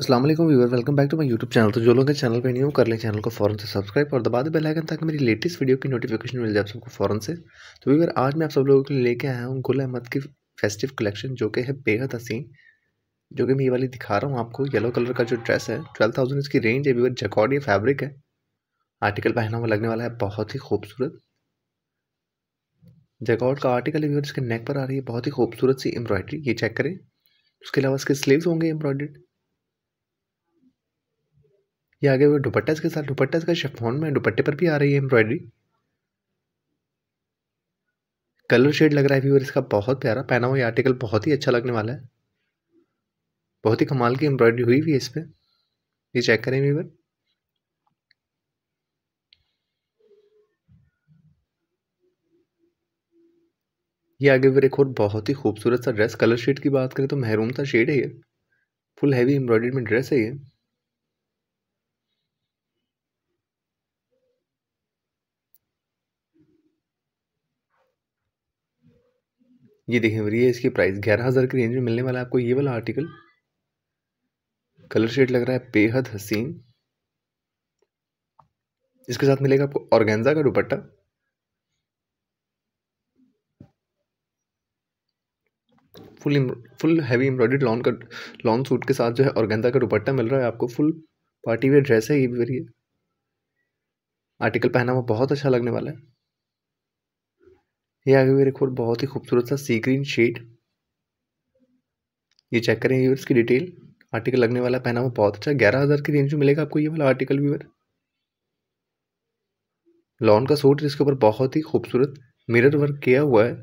Aslam viewer welcome back to my YouTube channel तो जो लोग चैनल पे हो कर लें चैनल को फॉरन से सब्सक्राइब और दबा दे बेल आइकन ताकि मेरी लेटेस्ट वीडियो की नोटिफिकेशन मिल जाए आप सबको फॉरन से तो व्यूवर आज मैं आप सब लोगों के लिए लेके आया हूँ गुल अहमद की फेस्टिव कलेक्शन जो कि है बेहद हसीन जो कि मैं ये वाली दिखा रहा हूँ आपको येलो कलर का जो ड्रेस है ट्वेल्व थाउजेंड इसकी रेंज है व्यूवर या फैब्रिक है आर्टिकल पहना हुआ लगने वाला है बहुत ही खूबसूरत जैकआउट का आर्टिकल व्यूवर इसके नेक पर आ रही है बहुत ही खूबसूरत सी एम्ब्रॉयडरी ये चेक करें उसके अलावा इसके स्लीव्स होंगे एम्ब्रॉयडर्ड ये आगे हुए दुपट्टा के साथ दुपट्टा का शेफोन में दुपट्टे पर भी आ रही है एम्ब्रॉयडरी कलर शेड लग रहा है व्यूअर इसका बहुत प्यारा पहना हुआ ये आर्टिकल बहुत ही अच्छा लगने वाला है बहुत ही कमाल की एम्ब्रॉयडरी हुई हुई है इस पर ये चेक करें व्यूअर ये आगे फिर एक और बहुत ही खूबसूरत सा ड्रेस कलर शेड की बात करें तो महरूम सा शेड है ये फुल हैवी एम्ब्रॉयडरी में ड्रेस है ये ये देखें भरी है इसकी प्राइस ग्यारह हज़ार की रेंज में मिलने वाला है आपको ये वाला आर्टिकल कलर शेड लग रहा है बेहद हसीन इसके साथ मिलेगा आपको ऑर्गेन्जा का dupatta full full heavy embroidered lawn का लॉन सूट के साथ जो है ऑर्गेन्जा का दुपट्टा मिल रहा है आपको फुल पार्टी वेयर ड्रेस है ये भी आर्टिकल पहना हुआ बहुत अच्छा लगने वाला है ये आगे मेरे को बहुत ही खूबसूरत सा सी ग्रीन शेड ये चेक करें व्यूअर्स की डिटेल आर्टिकल लगने वाला पहना हुआ बहुत अच्छा ग्यारह हज़ार की रेंज में मिलेगा आपको ये वाला आर्टिकल व्यूअर लॉन का सूट जिसके ऊपर बहुत ही खूबसूरत मिरर वर्क किया हुआ है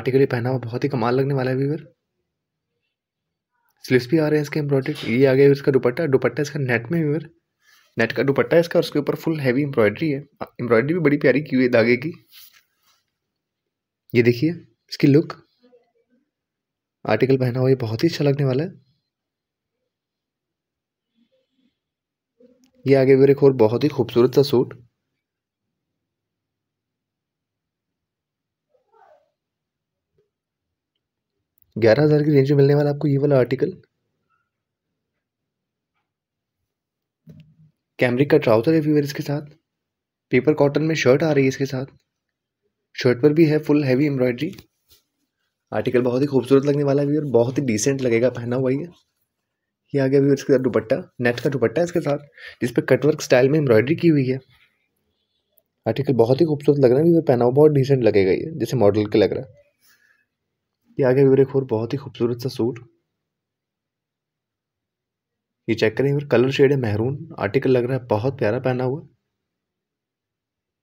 आर्टिकल ये पहना हुआ बहुत ही कमाल लगने वाला है व्यूअर स्लिप्स भी आ रहे हैं इसके एम्ब्रॉयडेड ये आ गया इसका दुपट्टा दुपट्टा इसका नेट में व्यूअर नेट का दुपट्टा है इसका उसके ऊपर फुल हैवी एम्ब्रॉयडरी है एम्ब्रॉयडरी भी बड़ी प्यारी की हुई है धागे की ये देखिए इसकी लुक आर्टिकल पहना हुआ ये बहुत ही अच्छा लगने वाला है ये आगे भी एक और बहुत ही खूबसूरत सा सूट ग्यारह हज़ार की रेंज में मिलने वाला आपको ये वाला आर्टिकल कैमरिक का ट्राउज़र है व्यूअर इसके साथ पेपर कॉटन में शर्ट आ रही है इसके साथ शर्ट पर भी है फुल हैवी एम्ब्रॉयडरी आर्टिकल बहुत ही खूबसूरत लगने वाला है व्यूअर बहुत ही डिसेंट लगेगा पहना हुआ ये ये आ गया व्यूअर इसके साथ दुपट्टा नेट का दुपट्टा है इसके साथ जिस पर कटवर्क स्टाइल में एम्ब्रॉयडरी की हुई है आर्टिकल बहुत ही खूबसूरत लग रहा है व्यूअर पहना हुआ बहुत डिसेंट लगेगा ये जैसे मॉडल का लग रहा है ये आ गया व्यूअर एक और बहुत ही खूबसूरत सा सूट ये चेक करें और कलर शेड है महरून आर्टिकल लग रहा है बहुत प्यारा पहना हुआ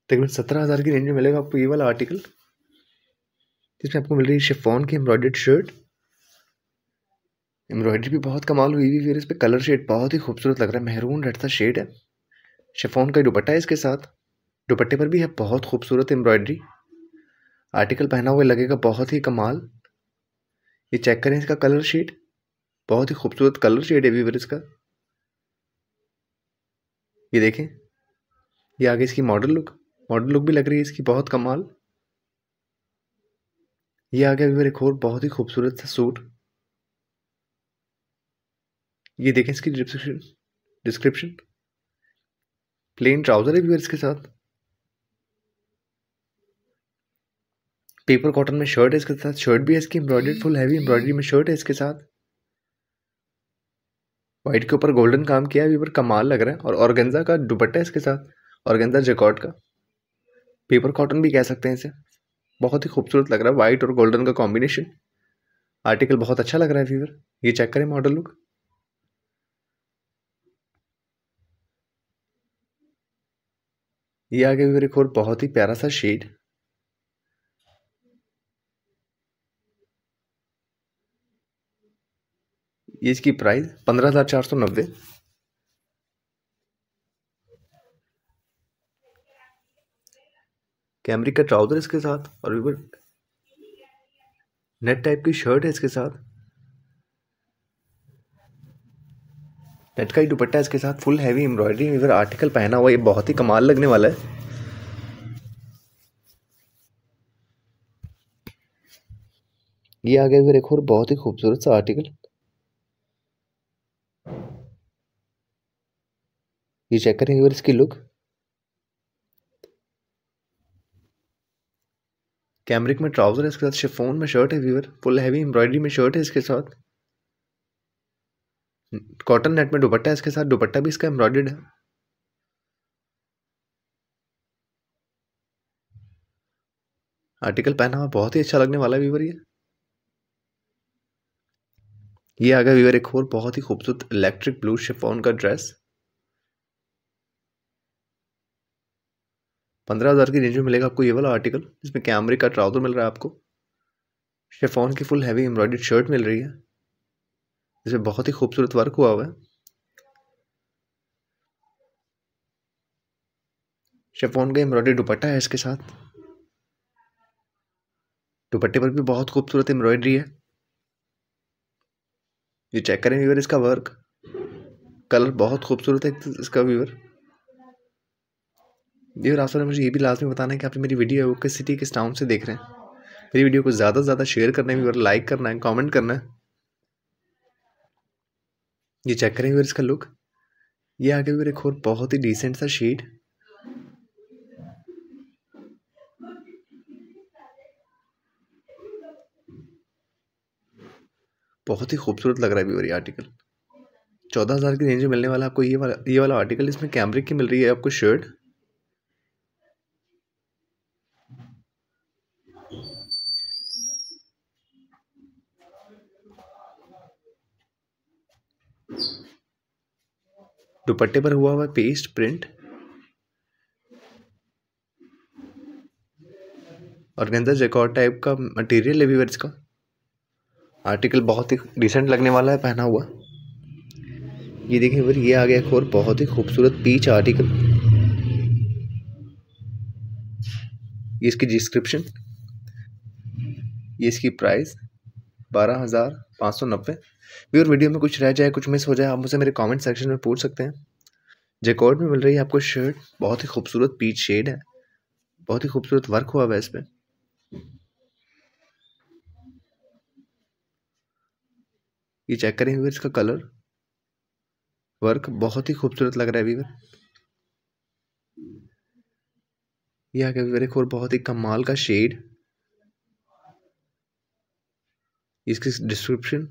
तकरीबन सत्रह हज़ार की रेंज में मिलेगा आपको ये वाला आर्टिकल जिसमें आपको मिल रही है शिफॉन की एम्ब्रॉयडर्ड शर्ट एम्ब्रॉयडरी भी बहुत कमाल हुई हुई फिर इस पर कलर शेड बहुत ही खूबसूरत लग रहा है महरून रेड सा शेड है शिफॉन का दुपट्टा है इसके साथ दुपट्टे पर भी है बहुत खूबसूरत एम्ब्रॉयडरी आर्टिकल पहना हुआ लगेगा बहुत ही कमाल ये चेक करें इसका कलर शेड बहुत ही खूबसूरत कलर शेड है वीवर इसका ये देखें ये आगे इसकी मॉडल लुक मॉडल लुक भी लग रही है इसकी बहुत कमाल ये आ गया वीवर एक और बहुत ही खूबसूरत सा सूट ये देखें इसकी डिस्क्रिप्शन डिस्क्रिप्शन प्लेन ट्राउज़र है वीवर इसके साथ पेपर कॉटन में शर्ट है इसके साथ शर्ट भी है इसकी एम्ब्रॉयडरी फुल हैवी एम्ब्रॉयडरी में शर्ट है इसके साथ व्हाइट के ऊपर गोल्डन काम किया है पेपर कमाल लग रहा है और ऑर्गेंजा का दुपट्टा इसके साथ ऑर्गेंजा जेकॉट का पेपर कॉटन भी कह सकते हैं इसे बहुत ही खूबसूरत लग रहा है वाइट और गोल्डन का कॉम्बिनेशन आर्टिकल बहुत अच्छा लग रहा है फीवर ये चेक करें मॉडल लुक ये आगे फिर एक और बहुत ही प्यारा सा शेड ये इसकी प्राइस पंद्रह हज़ार चार सौ नब्बे कैमरी का ट्राउज़र इसके साथ और नेट टाइप की शर्ट है इसके साथ नेट का ही दुपट्टा इसके साथ फुल हैवी एम्ब्रॉयडरी इधर आर्टिकल पहना हुआ ये बहुत ही कमाल लगने वाला है ये आ गया फिर एक और बहुत ही खूबसूरत सा आर्टिकल ये चेक करें एक इसकी लुक कैमरिक में ट्राउज़र है इसके साथ शिफोन में शर्ट है व्यूअर फुल हैवी एम्ब्रॉयडरी में शर्ट है इसके साथ कॉटन नेट में दुपट्टा है इसके साथ दुपट्टा भी इसका एम्ब्रॉयडर्ड है आर्टिकल पहना हुआ बहुत ही अच्छा लगने वाला है व्यूवर ये ये आ गया व्यूवर एक और बहुत ही खूबसूरत इलेक्ट्रिक ब्लू शिफोन का ड्रेस पंद्रह हज़ार की रेंज में मिलेगा आपको ये वाला आर्टिकल जिसमें कैमरे का ट्राउज़र मिल रहा है आपको शेफोन की फुल हैवी एम्ब्रॉयड शर्ट मिल रही है जिसमें बहुत ही खूबसूरत वर्क हुआ हुआ है शेफोन का एम्ब्रॉयडरी दुपट्टा है इसके साथ दुपट्टे पर भी बहुत खूबसूरत एम्ब्रॉयडरी है ये चेक करें व्यवर इसका वर्क कलर बहुत खूबसूरत है इसका व्यूअर जी और आपसे मुझे ये भी लाजमी बताना है कि आप मेरी वीडियो है वो किस सिटी किस टाउन से देख रहे हैं मेरी वीडियो को ज़्यादा से ज़्यादा शेयर करना है और लाइक करना है कॉमेंट करना है ये चेक करेंगे करें इसका लुक ये आगे भी एक और बहुत ही डिसेंट सा शेड बहुत ही खूबसूरत लग रहा है भी ये आर्टिकल चौदह हज़ार की रेंज में मिलने वाला आपको ये वाला ये वाला आर्टिकल इसमें कैमरे की मिल रही है आपको शर्ट दुपट्टे पर हुआ हुआ पेस्ट प्रिंट और गेंदा जेकॉर्ड टाइप का मटेरियल है व्यूवर्स का आर्टिकल बहुत ही डिसेंट लगने वाला है पहना हुआ ये देखिए फिर ये आ गया एक और बहुत ही खूबसूरत पीच आर्टिकल ये इसकी डिस्क्रिप्शन ये इसकी प्राइस बारह हज़ार पाँच सौ नब्बे भी और वीडियो में कुछ रह जाए कुछ मिस हो जाए आप मुझे मेरे कमेंट सेक्शन में पूछ सकते हैं जेकॉर्ड में मिल रही है आपको शर्ट बहुत ही खूबसूरत पीच शेड है बहुत ही खूबसूरत वर्क हुआ है इस पर ये चेक करें व्यूवर इसका कलर वर्क बहुत ही खूबसूरत लग रहा है व्यूवर यह आगे गया एक और बहुत ही कमाल का शेड इसकी डिस्क्रिप्शन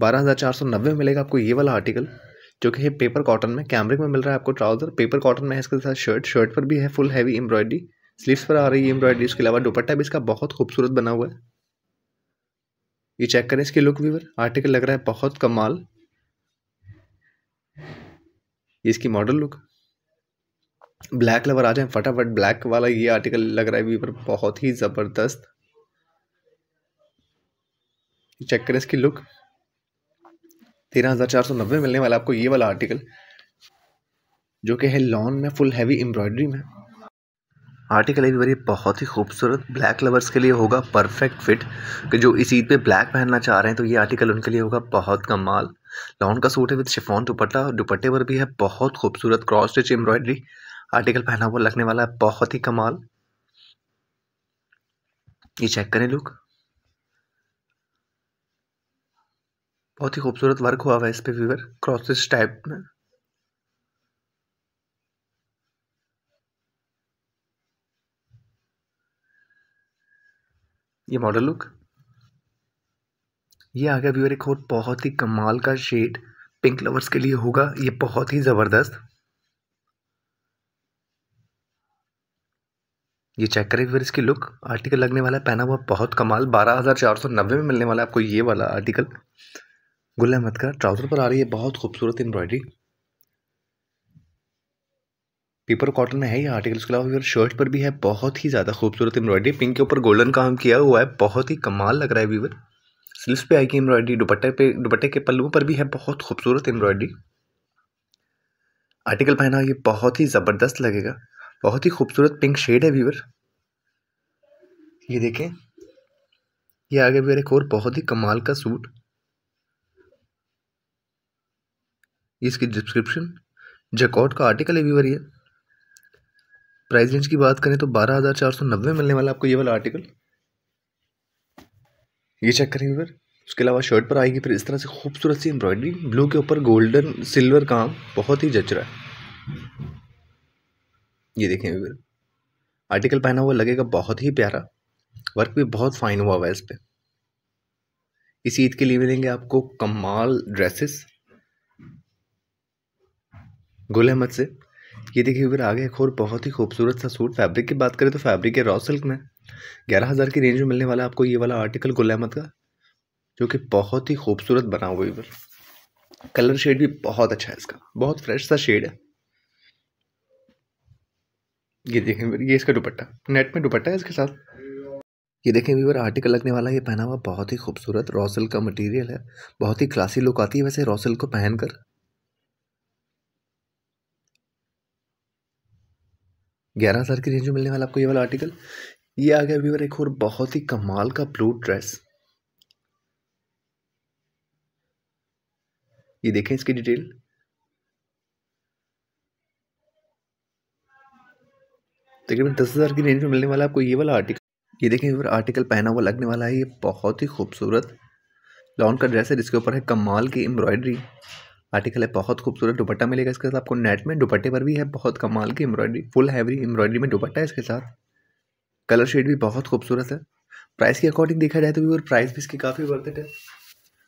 बारह मिलेगा आपको ये वाला आर्टिकल जो कि है पेपर कॉटन में कैमरिक में मिल रहा है आपको ट्राउज़र पेपर कॉटन में है इसके साथ शर्ट शर्ट पर भी है फुल हैवी एम्ब्रॉयडरी स्लीव्स पर आ रही है एम्ब्रॉयडरी इसके अलावा दुपट्टा भी इसका बहुत खूबसूरत बना हुआ है ये चेक करें इसकी लुक व्यूवर आर्टिकल लग रहा है बहुत कमाल इसकी मॉडल लुक ब्लैक लवर आ जाए फटाफट ब्लैक वाला ये आर्टिकल लग रहा है व्यूवर बहुत ही ज़बरदस्त चेक करें इसकी लुक तेरह हज़ार चार सौ नब्बे मिलने वाला आपको ये वाला आर्टिकल जो कि है लॉन में फुल हैवी एम्ब्रॉयडरी में आर्टिकल एक बार बहुत ही खूबसूरत ब्लैक लवर्स के लिए होगा परफेक्ट फिट कि जो इस ईद पे ब्लैक पहनना चाह रहे हैं तो ये आर्टिकल उनके लिए होगा बहुत कम माल लॉन का सूट है विद शिफॉन दुपट्टा दुपट्टे पर भी है बहुत खूबसूरत क्रॉस स्टिच एम्ब्रॉयडरी आर्टिकल पहना हुआ लगने वाला है बहुत ही कमाल ये चेक करें लुक बहुत ही खूबसूरत वर्क हुआ हुआ है इस पे व्यूवर क्रॉसेस टाइप में ये मॉडल लुक ये आ गया व्यूअर एक और बहुत ही कमाल का शेड पिंक लवर्स के लिए होगा ये बहुत ही ज़बरदस्त ये चेक करें व्यूअर इसकी लुक आर्टिकल लगने वाला है पहना हुआ बहुत कमाल बारह हज़ार चार सौ नब्बे में मिलने वाला है आपको ये वाला आर्टिकल गुल अहमद का ट्राउज़र पर आ रही है बहुत खूबसूरत एम्ब्रॉयडरी पेपर कॉटन में है ये आर्टिकल उसके अलावा शर्ट पर भी है बहुत ही ज़्यादा खूबसूरत एम्ब्रॉयडरी पिंक के ऊपर गोल्डन काम किया हुआ है बहुत ही कमाल लग रहा है वीवर स्लीव्स पे आएगी एम्ब्रॉयडरी दुपट्टे पे दुपट्टे के पल्लुओं पर भी है बहुत खूबसूरत एम्ब्रॉयडरी आर्टिकल पहना ये बहुत ही ज़बरदस्त लगेगा बहुत ही खूबसूरत पिंक शेड है वीवर ये देखें ये आगे वीवर एक और बहुत ही कमाल का सूट इसकी डिस्क्रिप्शन जैकॉट का आर्टिकल है व्यूवर ये प्राइस रेंज की बात करें तो बारह हज़ार चार सौ नब्बे मिलने वाला आपको ये वाला आर्टिकल ये चेक करें व्यूवर उसके अलावा शर्ट पर आएगी फिर इस तरह से खूबसूरत सी एम्ब्रॉयडरी ब्लू के ऊपर गोल्डन सिल्वर काम बहुत ही जच रहा है ये देखें फिर आर्टिकल पहना हुआ लगेगा बहुत ही प्यारा वर्क भी बहुत फाइन हुआ हुआ है इस पर इस ईद के लिए मिलेंगे आपको कमाल ड्रेसेस गुल अहमद से ये देखिए फिर आगे एक और बहुत ही खूबसूरत सा सूट फैब्रिक की बात करें तो फैब्रिक है रॉ सिल्क में ग्यारह हज़ार की रेंज में मिलने वाला आपको ये वाला आर्टिकल गुल अहमद का जो कि बहुत ही खूबसूरत बना हुआ है कलर शेड भी बहुत अच्छा है इसका बहुत फ्रेश सा शेड है ये देखें ये इसका दुपट्टा नेट में दुपट्टा है इसके साथ ये देखें वीवर आर्टिकल लगने वाला ये पहना हुआ बहुत ही खूबसूरत रॉसल का मटेरियल है बहुत ही क्लासी लुक आती है वैसे रॉसल को पहनकर ग्यारह हज़ार की रेंज में मिलने वाला आपको ये वाला आर्टिकल ये आ गया व्यूअर एक और बहुत ही कमाल का ब्लू ड्रेस ये देखें इसकी डिटेल तकरीबन दस हज़ार की रेंज में मिलने वाला आपको ये वाला आर्टिकल ये देखें व्यूअर आर्टिकल पहना हुआ लगने वाला है ये बहुत ही खूबसूरत लॉन का ड्रेस है जिसके ऊपर है कमाल की एम्ब्रॉयडरी आर्टिकल है बहुत खूबसूरत दुपट्टा मिलेगा इसके साथ आपको नेट में दुपट्टे पर भी है बहुत कमाल की एम्ब्रॉयडरी फुल हैवरी एम्ब्रॉयडरी में दुपट्टा है इसके साथ कलर शेड भी बहुत खूबसूरत है प्राइस के अकॉर्डिंग देखा जाए तो भी प्राइस भी इसकी काफ़ी वर्थ है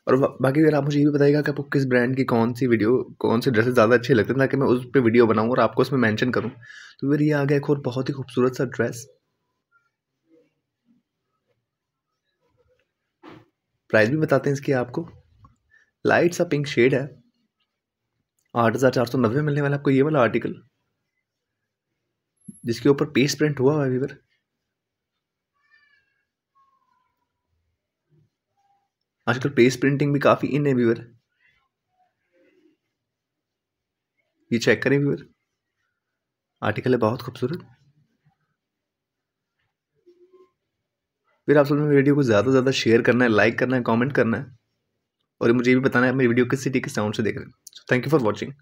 और बाकी अगर आप मुझे ये भी बताइएगा कि आपको किस ब्रांड की कौन सी वीडियो कौन से ड्रेसेस ज़्यादा अच्छे लगते हैं ताकि मैं उस पर वीडियो बनाऊँ और आपको उसमें मैंशन करूँ तो फिर ये आ गया एक और बहुत ही खूबसूरत सा ड्रेस प्राइस भी बताते हैं इसकी आपको लाइट सा पिंक शेड है आठ हज़ार चार सौ नब्बे मिलने वाला आपको ये वाला आर्टिकल जिसके ऊपर पेज प्रिंट हुआ हुआ अभी पर आजकल पेज प्रिंटिंग भी काफ़ी इन है व्यूवर ये चेक करें व्यूवर आर्टिकल है बहुत खूबसूरत फिर आप सब वीडियो को ज़्यादा से ज़्यादा शेयर करना है लाइक करना है कमेंट करना है और मुझे भी बताना है मेरी वीडियो किस सिटी के साउंड से देख रहे हैं थैंक यू फॉर वॉचिंग